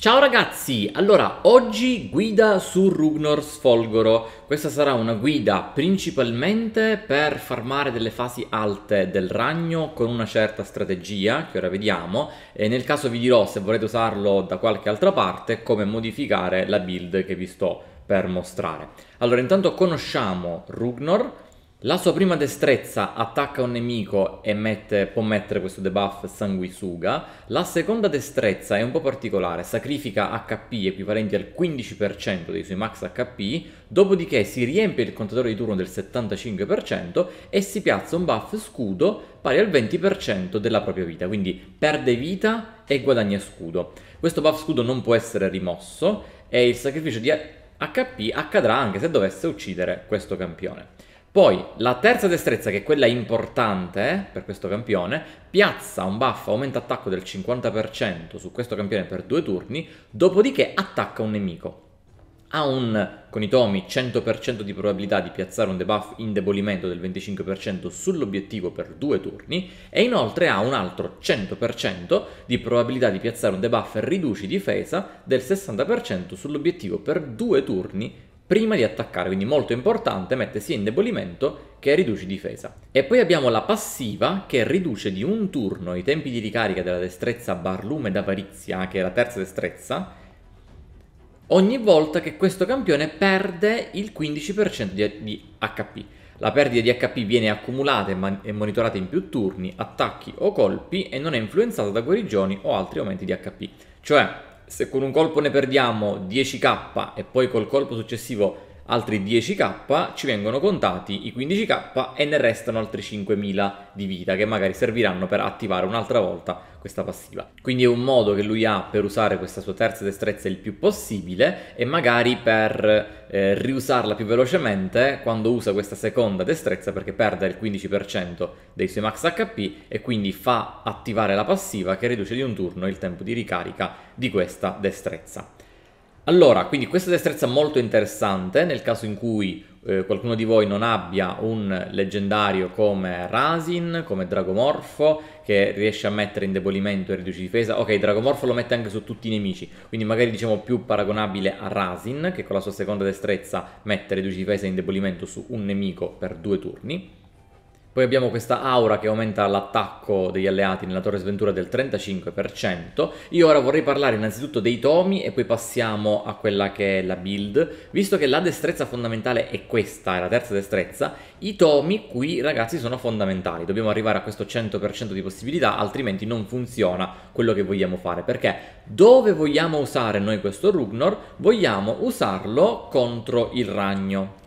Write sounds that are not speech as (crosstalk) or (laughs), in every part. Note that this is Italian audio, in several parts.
Ciao ragazzi, allora oggi guida su Rugnor Sfolgoro. Questa sarà una guida principalmente per farmare delle fasi alte del ragno con una certa strategia, che ora vediamo, e nel caso vi dirò se volete usarlo da qualche altra parte come modificare la build che vi sto per mostrare. Allora intanto conosciamo Rugnor, la sua prima destrezza attacca un nemico e mette, può mettere questo debuff sanguisuga. La seconda destrezza è un po' particolare, sacrifica HP equivalenti al 15% dei suoi max HP, dopodiché si riempie il contatore di turno del 75% e si piazza un buff scudo pari al 20% della propria vita, quindi perde vita e guadagna scudo. Questo buff scudo non può essere rimosso e il sacrificio di HP accadrà anche se dovesse uccidere questo campione. Poi la terza destrezza, che è quella importante per questo campione, piazza un buff aumenta attacco del 50% su questo campione per due turni, dopodiché attacca un nemico. Ha un, con i tomi, 100% di probabilità di piazzare un debuff indebolimento del 25% sull'obiettivo per due turni e inoltre ha un altro 100% di probabilità di piazzare un debuff riduci difesa del 60% sull'obiettivo per due turni prima di attaccare, quindi molto importante, mette sia indebolimento che riduce difesa. E poi abbiamo la passiva che riduce di un turno i tempi di ricarica della destrezza Barlume d'Avarizia, che è la terza destrezza, ogni volta che questo campione perde il 15% di, di HP. La perdita di HP viene accumulata e, e monitorata in più turni, attacchi o colpi e non è influenzata da guarigioni o altri aumenti di HP. Cioè, se con un colpo ne perdiamo 10k e poi col colpo successivo altri 10k, ci vengono contati i 15k e ne restano altri 5.000 di vita che magari serviranno per attivare un'altra volta questa passiva. Quindi è un modo che lui ha per usare questa sua terza destrezza il più possibile e magari per eh, riusarla più velocemente quando usa questa seconda destrezza perché perde il 15% dei suoi max HP e quindi fa attivare la passiva che riduce di un turno il tempo di ricarica di questa destrezza. Allora, quindi questa destrezza è molto interessante nel caso in cui eh, qualcuno di voi non abbia un leggendario come Rasin, come Dragomorfo, che riesce a mettere indebolimento e riduci difesa. Ok, Dragomorfo lo mette anche su tutti i nemici, quindi magari diciamo più paragonabile a Rasin, che con la sua seconda destrezza mette riduci difesa e indebolimento su un nemico per due turni. Poi abbiamo questa aura che aumenta l'attacco degli alleati nella torre sventura del 35%. Io ora vorrei parlare innanzitutto dei tomi e poi passiamo a quella che è la build. Visto che la destrezza fondamentale è questa, è la terza destrezza, i tomi qui ragazzi sono fondamentali. Dobbiamo arrivare a questo 100% di possibilità, altrimenti non funziona quello che vogliamo fare. Perché dove vogliamo usare noi questo Rugnor? Vogliamo usarlo contro il ragno.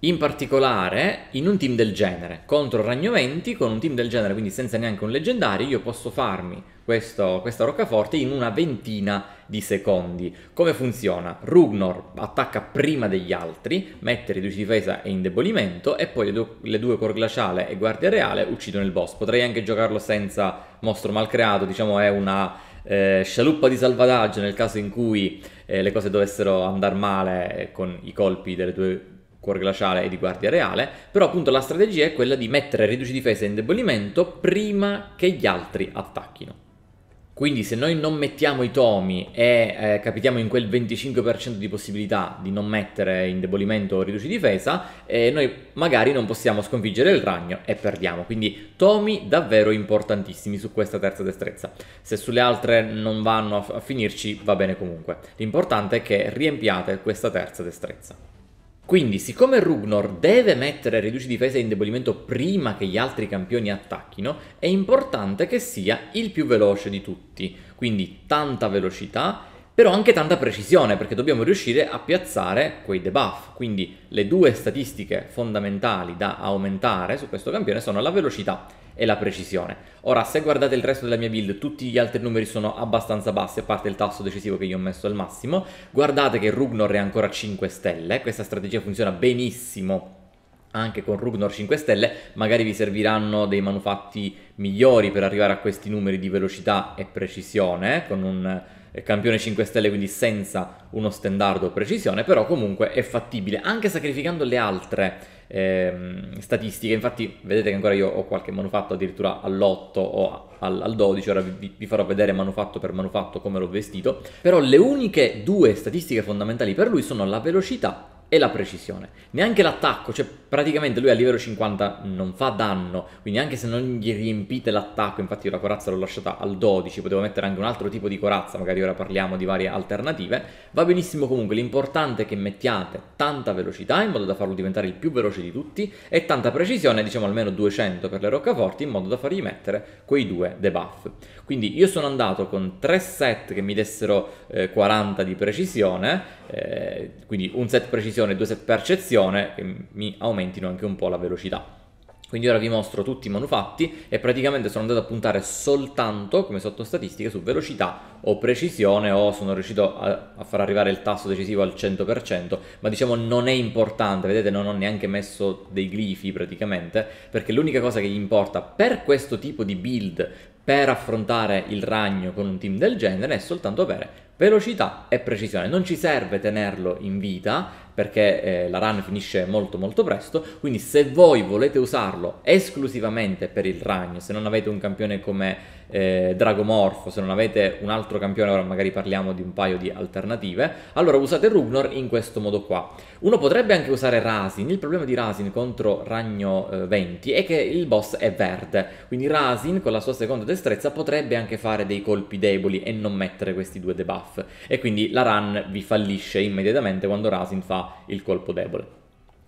In particolare, in un team del genere, contro Ragnoventi, con un team del genere, quindi senza neanche un leggendario, io posso farmi questo, questa roccaforte in una ventina di secondi. Come funziona? Rugnor attacca prima degli altri, mette riduci difesa e indebolimento, e poi le, do, le due Cor Glaciale e Guardia Reale uccidono il boss. Potrei anche giocarlo senza mostro malcreato, diciamo è una... Eh, scialuppa di salvataggio nel caso in cui eh, le cose dovessero andare male con i colpi delle due cuore glaciale e di guardia reale, però appunto la strategia è quella di mettere riduci difesa e indebolimento prima che gli altri attacchino. Quindi se noi non mettiamo i tomi e eh, capitiamo in quel 25% di possibilità di non mettere indebolimento o riduci difesa, eh, noi magari non possiamo sconfiggere il ragno e perdiamo. Quindi tomi davvero importantissimi su questa terza destrezza. Se sulle altre non vanno a, a finirci va bene comunque. L'importante è che riempiate questa terza destrezza. Quindi, siccome Rugnor deve mettere riduci difesa e indebolimento prima che gli altri campioni attacchino, è importante che sia il più veloce di tutti, quindi tanta velocità però anche tanta precisione perché dobbiamo riuscire a piazzare quei debuff. Quindi le due statistiche fondamentali da aumentare su questo campione sono la velocità e la precisione. Ora, se guardate il resto della mia build, tutti gli altri numeri sono abbastanza bassi, a parte il tasso decisivo che io ho messo al massimo. Guardate che Rugnor è ancora 5 stelle, questa strategia funziona benissimo anche con Rugnor 5 stelle, magari vi serviranno dei manufatti migliori per arrivare a questi numeri di velocità e precisione, con un campione 5 stelle, quindi senza uno standard o precisione, però comunque è fattibile, anche sacrificando le altre ehm, statistiche. Infatti, vedete che ancora io ho qualche manufatto addirittura all'8 o al, al 12, ora vi, vi, farò vedere manufatto per manufatto come l'ho vestito, però le uniche due statistiche fondamentali per lui sono la velocità e la precisione. Neanche l'attacco, cioè praticamente lui a livello 50 non fa danno, quindi anche se non gli riempite l'attacco, infatti io la corazza l'ho lasciata al 12, potevo mettere anche un altro tipo di corazza, magari ora parliamo di varie alternative, va benissimo comunque, l'importante è che mettiate tanta velocità in modo da farlo diventare il più veloce di tutti e tanta precisione, diciamo almeno 200 per le roccaforti, in modo da fargli mettere quei due debuff. Quindi io sono andato con tre set che mi dessero eh, 40 di precisione, eh, quindi un set precisione e due set percezione che mi aumentino anche un po' la velocità. Quindi ora vi mostro tutti i manufatti e praticamente sono andato a puntare soltanto come sottostatistica su velocità o precisione o sono riuscito a, a, far arrivare il tasso decisivo al 100% ma diciamo non è importante, vedete non ho neanche messo dei glifi praticamente perché l'unica cosa che gli importa per questo tipo di build per affrontare il ragno con un team del genere è soltanto avere velocità e precisione. Non ci serve tenerlo in vita perché eh, la run finisce molto molto presto, quindi se voi volete usarlo esclusivamente per il ragno, se non avete un campione come eh, Dragomorfo, se non avete un altro campione, ora magari parliamo di un paio di alternative, allora usate Rugnor in questo modo qua. Uno potrebbe anche usare Rasin, il problema di Rasin contro Ragno eh, 20 è che il boss è verde, quindi Rasin con la sua seconda destrezza potrebbe anche fare dei colpi deboli e non mettere questi due debuff, e quindi la run vi fallisce immediatamente quando Rasin fa il colpo debole.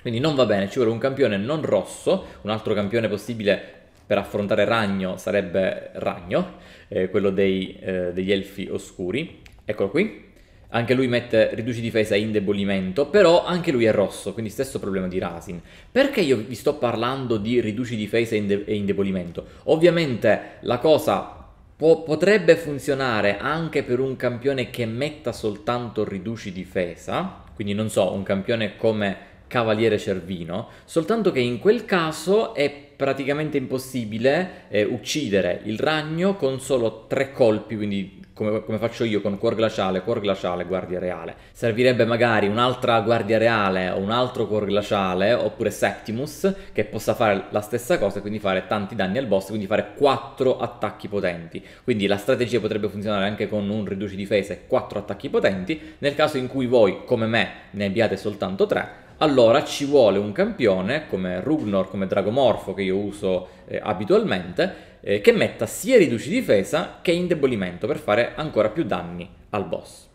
Quindi non va bene, ci vuole un campione non rosso, un altro campione possibile per affrontare Ragno sarebbe Ragno, eh, quello dei, eh, degli elfi oscuri, eccolo qui. Anche lui mette riduci difesa e indebolimento, però anche lui è rosso, quindi stesso problema di Rasin. Perché io vi sto parlando di riduci difesa e, indebolimento? Ovviamente la cosa po- potrebbe funzionare anche per un campione che metta soltanto riduci difesa, quindi non so, un campione come Cavaliere Cervino, soltanto che in quel caso è praticamente impossibile eh, uccidere il ragno con solo tre colpi, quindi come, come, faccio io con cuor glaciale, cuor glaciale, guardia reale. Servirebbe magari un'altra guardia reale o un altro cuor glaciale, oppure Septimus, che possa fare la stessa cosa, quindi fare tanti danni al boss, quindi fare quattro attacchi potenti. Quindi la strategia potrebbe funzionare anche con un riduci difesa e quattro attacchi potenti, nel caso in cui voi, come me, ne abbiate soltanto tre, allora ci vuole un campione come Rugnor, come Dragomorfo che io uso eh, abitualmente, eh, che metta sia riduci difesa che indebolimento per fare ancora più danni al boss.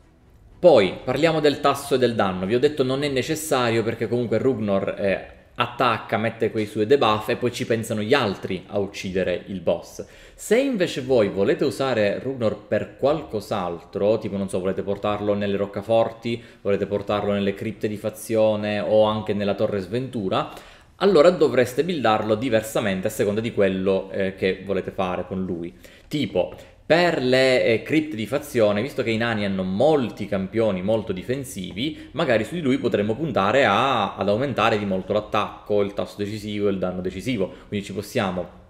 Poi parliamo del tasso e del danno, vi ho detto non è necessario perché comunque Rugnor è attacca, mette quei suoi debuff e poi ci pensano gli altri a uccidere il boss. Se invece voi volete usare Rugnor per qualcos'altro, tipo non so, volete portarlo nelle roccaforti, volete portarlo nelle cripte di fazione o anche nella torre sventura, allora dovreste buildarlo diversamente a seconda di quello eh, che volete fare con lui. Tipo, per le eh, crypt di fazione, visto che i nani hanno molti campioni molto difensivi, magari su di lui potremmo puntare a, ad aumentare di molto l'attacco, il tasso decisivo e il danno decisivo. Quindi ci possiamo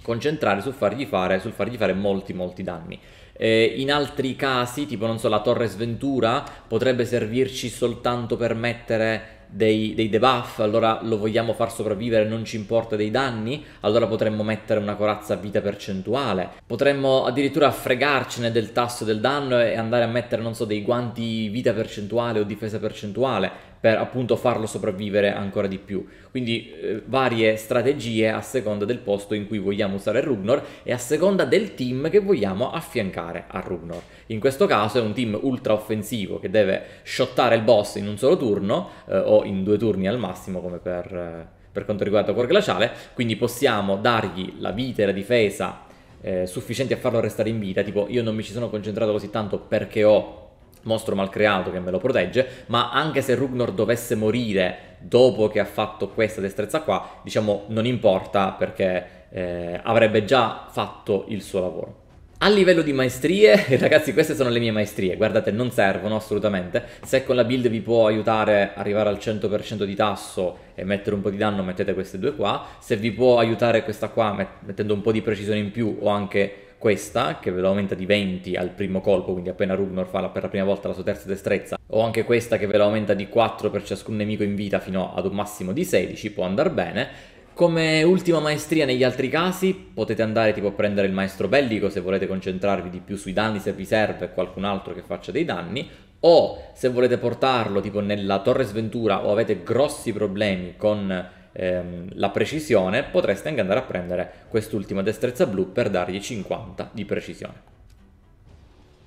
concentrare sul fargli fare, sul fargli fare molti molti danni. Eh, in altri casi, tipo non so, la torre sventura potrebbe servirci soltanto per mettere dei, dei debuff, allora lo vogliamo far sopravvivere, non ci importa dei danni, allora potremmo mettere una corazza vita percentuale, potremmo addirittura fregarcene del tasso del danno e andare a mettere, non so, dei guanti vita percentuale o difesa percentuale, per appunto farlo sopravvivere ancora di più. Quindi eh, varie strategie a seconda del posto in cui vogliamo usare Rugnor e a seconda del team che vogliamo affiancare a Rugnor. In questo caso è un team ultra offensivo che deve shottare il boss in un solo turno eh, o in due turni al massimo come per, eh, per quanto riguarda Core Glaciale, quindi possiamo dargli la vita e la difesa eh, sufficienti a farlo restare in vita, tipo io non mi ci sono concentrato così tanto perché ho mostro malcreato che me lo protegge, ma anche se Rugnor dovesse morire dopo che ha fatto questa destrezza qua, diciamo non importa perché eh, avrebbe già fatto il suo lavoro. A livello di maestrie, (laughs) ragazzi queste sono le mie maestrie, guardate non servono assolutamente, se con la build vi può aiutare a arrivare al 100% di tasso e mettere un po' di danno mettete queste due qua, se vi può aiutare questa qua mettendo un po' di precisione in più o anche questa, che ve lo aumenta di 20 al primo colpo, quindi appena Rugnor fa per la prima volta la sua terza destrezza, o anche questa che ve lo aumenta di 4 per ciascun nemico in vita fino ad un massimo di 16, può andare bene. Come ultima maestria negli altri casi potete andare tipo a prendere il maestro bellico se volete concentrarvi di più sui danni se vi serve qualcun altro che faccia dei danni o se volete portarlo tipo nella torre sventura o avete grossi problemi con ehm, la precisione, potreste anche andare a prendere quest'ultima destrezza blu per dargli 50 di precisione.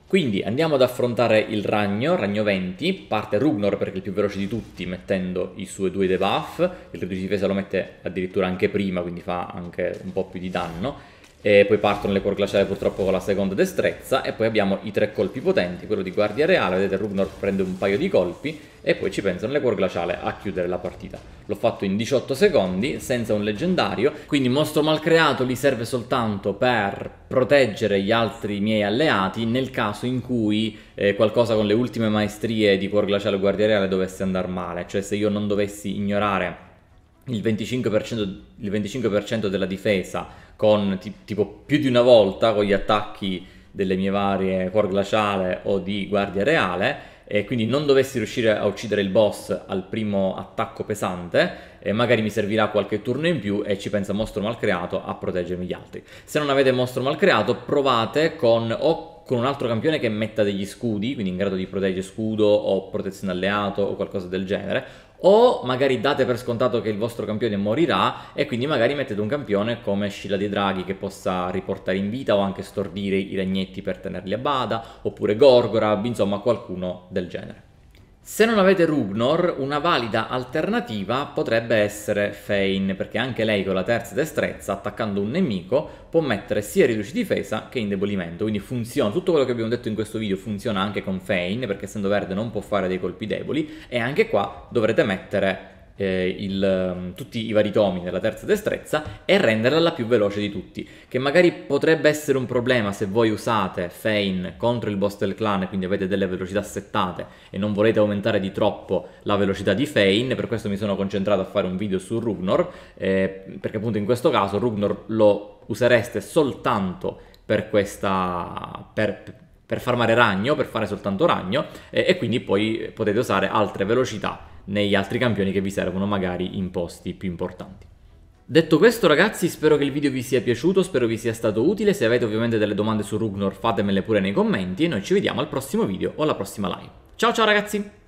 Quindi andiamo ad affrontare il ragno, ragno 20, parte Rugnor perché è il più veloce di tutti mettendo i suoi due debuff, il reduce difesa lo mette addirittura anche prima quindi fa anche un po' più di danno e poi partono le core glaciali purtroppo con la seconda destrezza e poi abbiamo i tre colpi potenti, quello di guardia reale, vedete Rugnor prende un paio di colpi e poi ci pensano le core glaciale a chiudere la partita. L'ho fatto in 18 secondi senza un leggendario, quindi il mostro malcreato li serve soltanto per proteggere gli altri miei alleati nel caso in cui eh, qualcosa con le ultime maestrie di core glaciale o guardia reale dovesse andare male, cioè se io non dovessi ignorare il 25%, il 25% della difesa con t- tipo più di una volta con gli attacchi delle mie varie core glaciale o di guardia reale e quindi non dovessi riuscire a uccidere il boss al primo attacco pesante magari mi servirà qualche turno in più e ci pensa mostro malcreato a proteggermi gli altri se non avete mostro malcreato provate con o con un altro campione che metta degli scudi, quindi in grado di proteggere scudo o protezione alleato o qualcosa del genere, o magari date per scontato che il vostro campione morirà e quindi magari mettete un campione come Scilla dei Draghi che possa riportare in vita o anche stordire i ragnetti per tenerli a bada, oppure Gorgorab, insomma qualcuno del genere. Se non avete Rugnor, una valida alternativa potrebbe essere Fein, perché anche lei con la terza destrezza, attaccando un nemico, può mettere sia riduci difesa che indebolimento, quindi funziona, tutto quello che abbiamo detto in questo video funziona anche con Fein, perché essendo verde non può fare dei colpi deboli, e anche qua dovrete mettere eh, il, mm, tutti i vari tomi della terza destrezza e renderla la più veloce di tutti, che magari potrebbe essere un problema se voi usate Fein contro il boss del clan, e quindi avete delle velocità settate e non volete aumentare di troppo la velocità di Fein, per questo mi sono concentrato a fare un video su Rugnor, eh, perché appunto in questo caso Rugnor lo usereste soltanto per questa... Per, per farmare ragno, per fare soltanto ragno e, e quindi poi potete usare altre velocità negli altri campioni che vi servono magari in posti più importanti. Detto questo ragazzi spero che il video vi sia piaciuto, spero vi sia stato utile, se avete ovviamente delle domande su Rugnor fatemele pure nei commenti e noi ci vediamo al prossimo video o alla prossima live. Ciao ciao ragazzi!